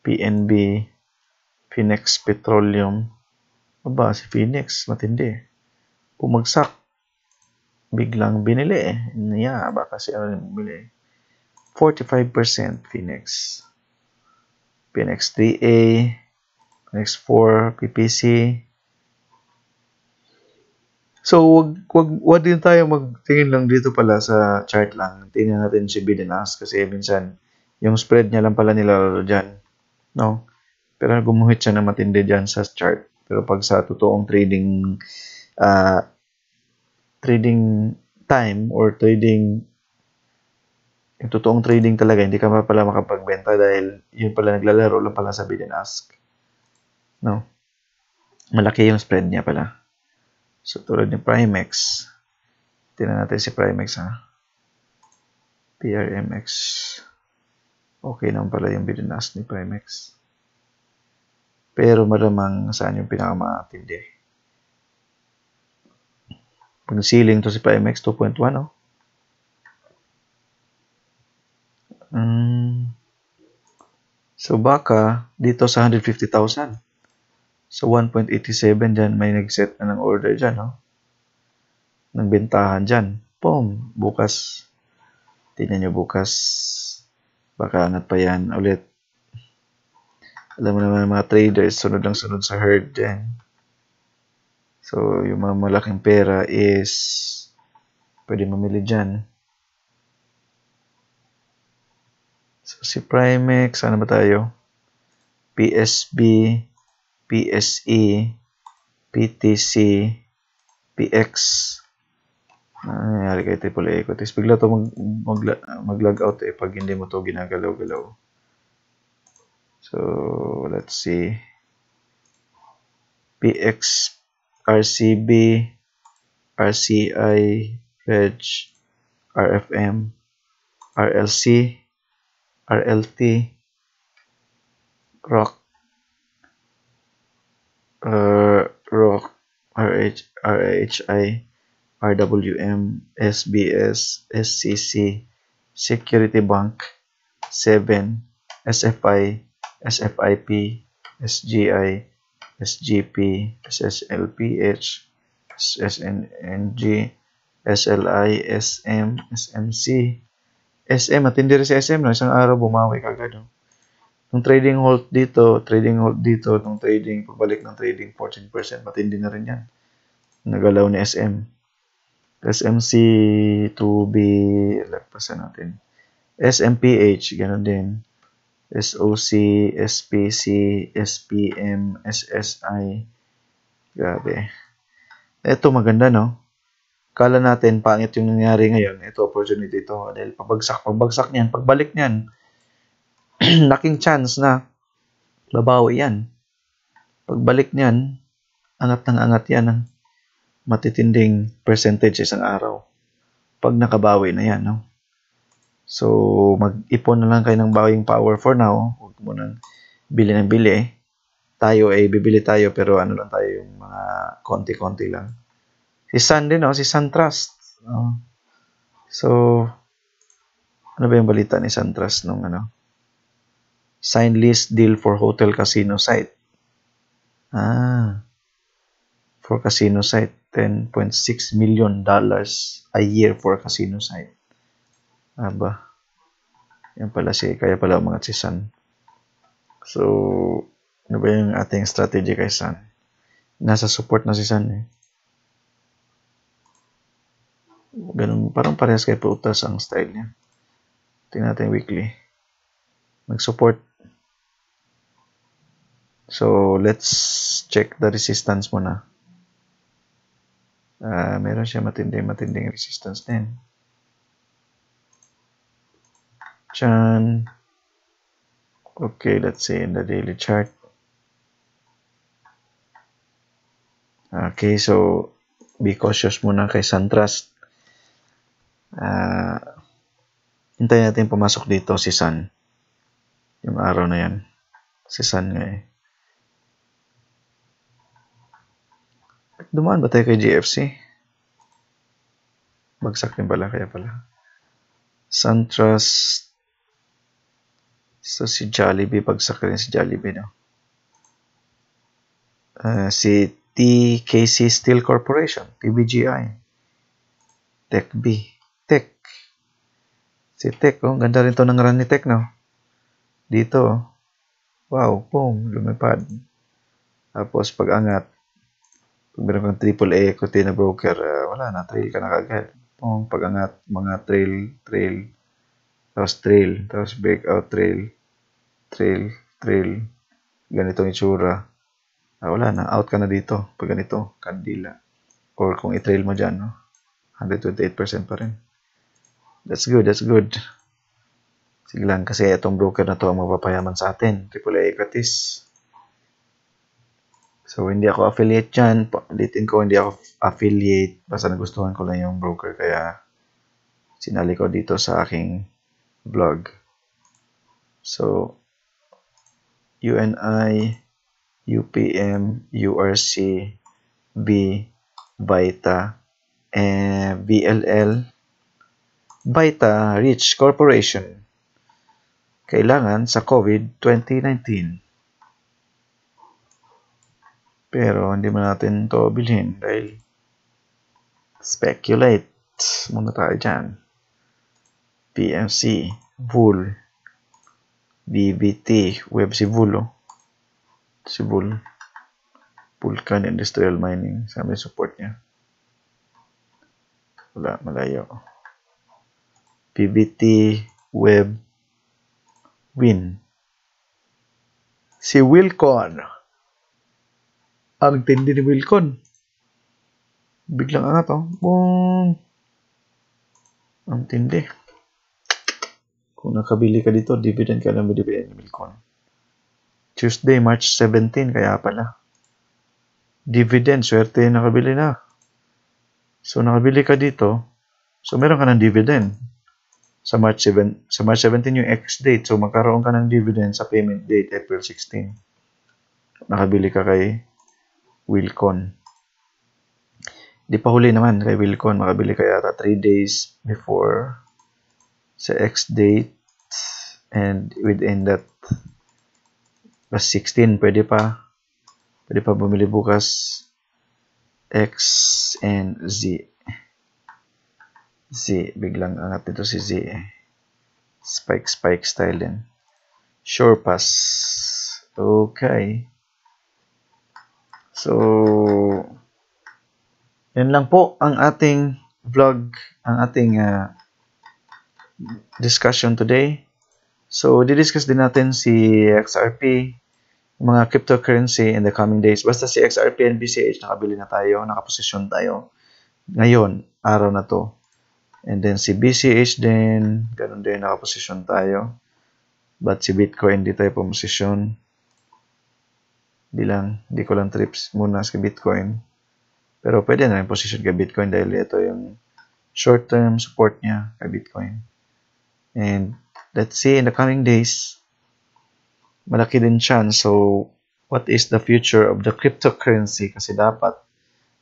PNB, Phoenix Petroleum. Aba, si Phoenix, matindi. Pumagsak. Biglang binili eh. Yeah, baka si Aaron bumili. 45% Phoenix. PNX3A, PNX4, PPC. So, wag, wag, wag din tayo magtingin lang dito pala sa chart lang. Tingnan natin si bid kasi minsan yung spread niya lang pala nila dyan. No? Pero gumuhit siya na matindi dyan sa chart. Pero pag sa totoong trading uh, trading time or trading yung totoong trading talaga, hindi ka pa pala makapagbenta dahil yun pala naglalaro lang pala sa bid and ask. No? Malaki yung spread niya pala. So, tulad ni Primex. Tingnan natin si Primex ha. PRMX. Okay naman pala yung bid and ask ni Primex. Pero maramang saan yung pinakamatindi. Eh? Pag ceiling to si Primex 2.1 oh. Um, so baka dito sa 150,000. So 1.87 dyan may nag-set na ng order dyan. No? Nagbentahan dyan. Boom! Bukas. Tingnan nyo bukas. Baka angat pa yan ulit. Alam mo naman mga traders, sunod lang sunod sa herd din. So, yung mga malaking pera is pwede mamili dyan. So, si Primex, ano ba tayo? PSB, PSE, PTC, PX. Ano nangyari kay AAA ko? Tapos bigla ito mag, mag, mag out eh pag hindi mo to ginagalaw-galaw. So, let's see. PX, RCB, RCI, Fetch, RFM, RLC, RLT rock uh, rock RH RHI RWM SBS SCC Security Bank 7 SFI SFIP SGI SGP SSLPH SNNG SLI SM SMC SM, matindi rin si SM, no? isang araw bumawi kagad. No? Nung trading halt dito, trading halt dito, nung trading, pagbalik ng trading, 14%, matindi na rin yan. Nagalaw ni SM. SMC to be, lagpasan natin. SMPH, ganun din. SOC, SPC, SPM, SSI. Grabe. Ito maganda, no? Kala natin, pangit yung nangyari ngayon. Ito, opportunity ito. Dahil pabagsak, pagbagsak niyan, pagbalik niyan, laking chance na babawi yan. Pagbalik niyan, angat ng angat yan ng matitinding percentage isang araw. Pag nakabawi na yan, no? So, mag-ipon na lang kayo ng buying power for now. Huwag mo nang bili ng bili. Tayo ay eh, bibili tayo pero ano lang tayo yung mga konti-konti lang. Si Sun din, oh, si Sun Trust. Oh. So, ano ba yung balita ni Sun Trust nung ano? Sign list deal for hotel casino site. Ah. For casino site, 10.6 million dollars a year for casino site. Aba. Yan pala si, kaya pala mga si Sun. So, ano ba yung ating strategy kay Sun? Nasa support na si Sun eh. Ganun, parang parehas kay prutas ang style niya. Tingnan natin weekly. Mag-support. So, let's check the resistance muna. Uh, meron siya matinding matinding resistance din. Chan. Okay, let's see in the daily chart. Okay, so be cautious muna kay SunTrust uh, hintayin natin pumasok dito si Sun. Yung araw na yan. Si Sun nga eh. Dumaan ba tayo kay GFC? Bagsak din pala, kaya pala. Suntrust So, si Jollibee, bagsak rin si Jollibee, no? Uh, si TKC Steel Corporation, TBGI, TechB. Si Tech, oh, ganda rin to ng run ni Tech, no? Dito, oh. Wow, boom, lumipad. Tapos pag-angat, pag meron kang triple A equity na broker, uh, wala na, trail ka na kagad. Boom, oh. pag-angat, mga trail, trail, tapos trail, tapos back out trail, trail, trail, ganitong itsura. Ah, wala na, out ka na dito. Pag ganito, kandila. Or kung i-trail mo dyan, no? 128% pa rin. That's good, that's good. Sige lang, kasi itong broker na to ang mapapayaman sa atin. AAA equities. So, hindi ako affiliate yan. Ulitin ko, hindi ako affiliate. Basta nagustuhan ko lang yung broker. Kaya, sinali ko dito sa aking blog. So, UNI, UPM, URC, B, Vita, eh, BLL, Vita Rich Corporation kailangan sa COVID-2019. Pero hindi mo natin to bilhin dahil speculate muna tayo dyan. PMC, Bull, BBT, Web Sibulo, Sibul, oh. Vulcan Industrial Mining, sabi support niya. Wala, malayo pbt web win. Si Wilcon. Ang tindi ni Wilcon. Biglang angat to? Oh. Boom. Ang tindi. Kung nakabili ka dito, dividend ka na may dividend ni Wilcon. Tuesday, March 17, kaya pala. Dividend, swerte nakabili na. So, nakabili ka dito. So, meron ka ng dividend sa March 7, sa March 17 yung ex date. So, magkaroon ka ng dividend sa payment date, April 16. Nakabili ka kay Wilcon. Di pa huli naman kay Wilcon. Makabili ka yata 3 days before sa ex date and within that plus 16 pwede pa pwede pa bumili bukas X and Z Z. Biglang angat nito si Z. Eh. Spike, spike style din. Sure pass. Okay. So, yan lang po ang ating vlog, ang ating uh, discussion today. So, didiscuss din natin si XRP, mga cryptocurrency in the coming days. Basta si XRP and BCH, nakabili na tayo, nakaposisyon tayo ngayon, araw na to. And then si BCH din, ganun din nakaposisyon tayo. But si Bitcoin hindi tayo pumosisyon. Di lang, di ko lang trips muna sa Bitcoin. Pero pwede na yung position ka Bitcoin dahil ito yung short-term support niya ka Bitcoin. And let's see in the coming days, malaki din chance. So, what is the future of the cryptocurrency? Kasi dapat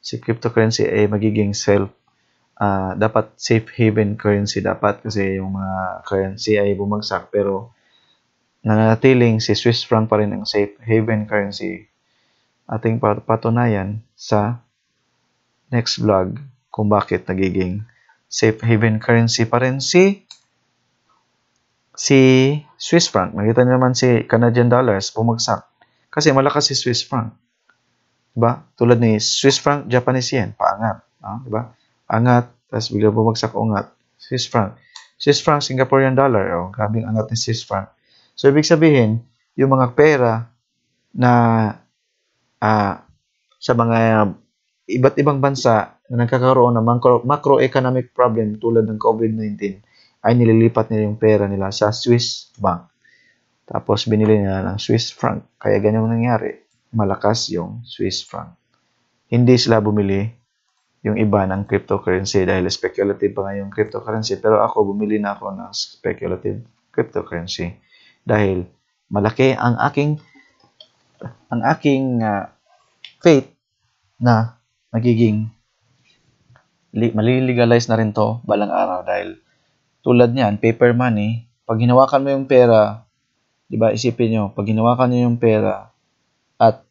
si cryptocurrency ay magiging self uh, dapat safe haven currency dapat kasi yung mga currency ay bumagsak pero nananatiling si Swiss franc pa rin ang safe haven currency ating patunayan sa next vlog kung bakit nagiging safe haven currency pa rin si si Swiss franc. Nakita niyo naman si Canadian dollars bumagsak kasi malakas si Swiss franc. 'Di ba? Tulad ni Swiss franc, Japanese yen, paangat, no? Ah, 'di ba? angat, tapos bigla bumagsak ungat. Swiss franc. Swiss franc, Singaporean dollar. O, oh, grabing angat ni Swiss franc. So, ibig sabihin, yung mga pera na uh, sa mga iba't ibang bansa na nagkakaroon ng macro, macroeconomic problem tulad ng COVID-19 ay nililipat nila yung pera nila sa Swiss bank. Tapos binili nila ng Swiss franc. Kaya ganyan nangyari. Malakas yung Swiss franc. Hindi sila bumili yung iba ng cryptocurrency dahil speculative pa nga yung cryptocurrency. Pero ako, bumili na ako ng speculative cryptocurrency dahil malaki ang aking ang aking uh, faith na magiging malilegalize na rin to balang araw dahil tulad niyan, paper money, pag hinawakan mo yung pera, 'di ba? Isipin niyo, pag hinawakan niyo yung pera at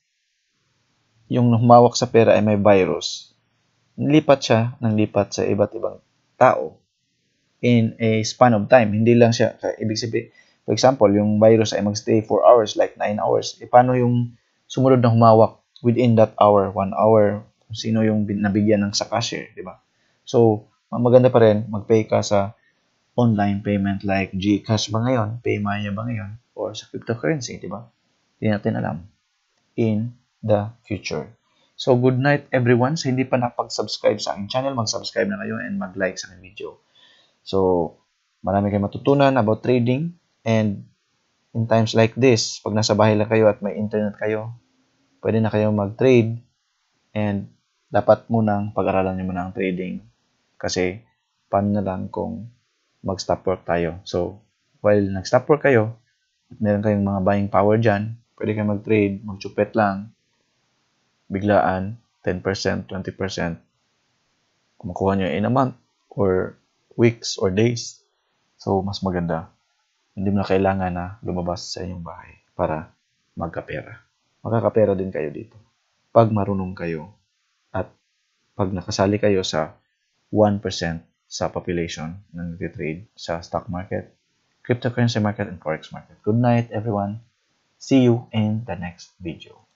yung humawak sa pera ay may virus, lipat siya ng lipat sa iba't ibang tao in a span of time. Hindi lang siya, ibig sabihin, for example, yung virus ay magstay 4 hours, like 9 hours. E paano yung sumunod na humawak within that hour, 1 hour, kung sino yung nabigyan ng sa cashier, di ba? So, maganda pa rin, mag-pay ka sa online payment like GCash ba ngayon, Paymaya ba ngayon, or sa cryptocurrency, di ba? Hindi natin alam in the future. So, good night everyone. Sa so, hindi pa nakapag-subscribe sa aking channel, mag-subscribe na kayo and mag-like sa aking video. So, marami kayong matutunan about trading and in times like this, pag nasa bahay lang kayo at may internet kayo, pwede na kayong mag-trade and dapat munang pag-aralan nyo muna ang trading kasi paano na lang kung mag-stop work tayo. So, while nag-stop work kayo, meron kayong mga buying power dyan, pwede kayong mag-trade, mag-chupet lang, biglaan, 10%, 20%, kumukuha nyo in a month or weeks or days. So, mas maganda. Hindi mo na kailangan na lumabas sa inyong bahay para magkapera. Makakapera din kayo dito. Pag marunong kayo at pag nakasali kayo sa 1% sa population ng nagtitrade sa stock market, cryptocurrency market, and forex market. Good night, everyone. See you in the next video.